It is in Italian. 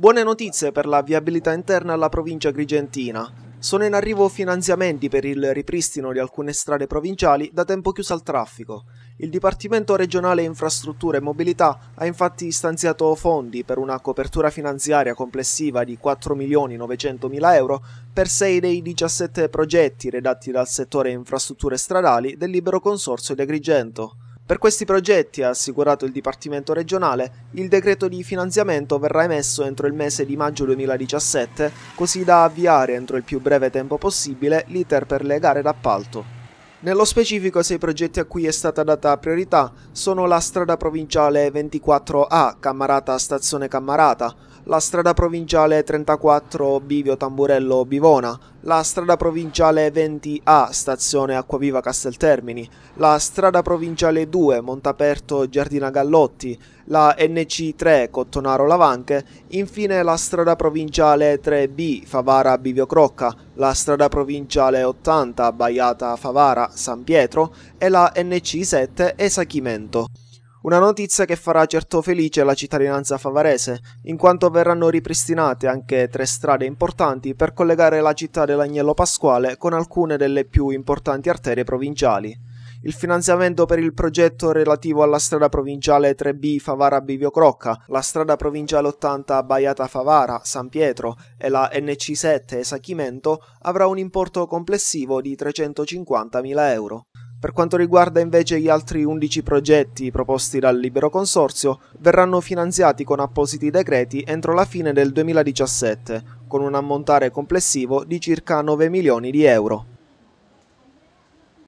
Buone notizie per la viabilità interna alla provincia grigentina. Sono in arrivo finanziamenti per il ripristino di alcune strade provinciali da tempo chiuse al traffico. Il Dipartimento regionale Infrastrutture e Mobilità ha infatti stanziato fondi per una copertura finanziaria complessiva di 4.900.000 euro per 6 dei 17 progetti redatti dal settore infrastrutture stradali del libero consorzio di Agrigento. Per questi progetti, ha assicurato il Dipartimento regionale, il decreto di finanziamento verrà emesso entro il mese di maggio 2017, così da avviare entro il più breve tempo possibile l'iter per le gare d'appalto. Nello specifico, se i progetti a cui è stata data priorità sono la strada provinciale 24A Cammarata Stazione Cammarata, la strada provinciale 34 Bivio Tamburello Bivona, la strada provinciale 20A stazione Acquaviva Casteltermini, la strada provinciale 2 Montaperto Giardina Gallotti, la NC3 Cottonaro Lavanche, infine la strada provinciale 3B Favara Bivio Crocca, la strada provinciale 80 Baiata Favara San Pietro e la NC7 Esachimento. Una notizia che farà certo felice la cittadinanza favarese, in quanto verranno ripristinate anche tre strade importanti per collegare la città dell'Agnello Pasquale con alcune delle più importanti arterie provinciali. Il finanziamento per il progetto relativo alla strada provinciale 3B Favara Bivio Crocca, la strada provinciale 80 Baiata Favara San Pietro e la NC7 Esachimento avrà un importo complessivo di 350.000 euro. Per quanto riguarda invece gli altri 11 progetti proposti dal libero consorzio, verranno finanziati con appositi decreti entro la fine del 2017, con un ammontare complessivo di circa 9 milioni di euro.